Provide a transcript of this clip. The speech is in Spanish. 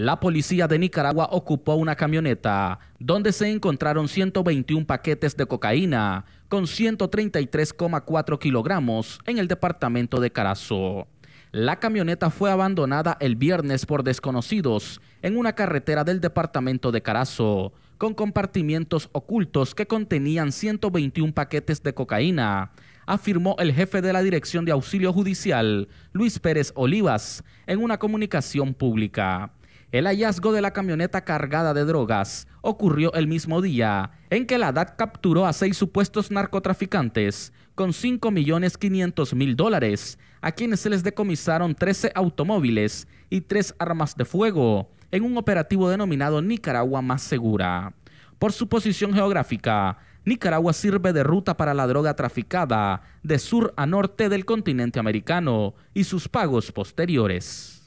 La policía de Nicaragua ocupó una camioneta donde se encontraron 121 paquetes de cocaína con 133,4 kilogramos en el departamento de Carazo. La camioneta fue abandonada el viernes por desconocidos en una carretera del departamento de Carazo, con compartimientos ocultos que contenían 121 paquetes de cocaína, afirmó el jefe de la Dirección de Auxilio Judicial, Luis Pérez Olivas, en una comunicación pública. El hallazgo de la camioneta cargada de drogas ocurrió el mismo día en que la DAT capturó a seis supuestos narcotraficantes con 5.500.000 dólares, a quienes se les decomisaron 13 automóviles y 3 armas de fuego en un operativo denominado Nicaragua más segura. Por su posición geográfica, Nicaragua sirve de ruta para la droga traficada de sur a norte del continente americano y sus pagos posteriores.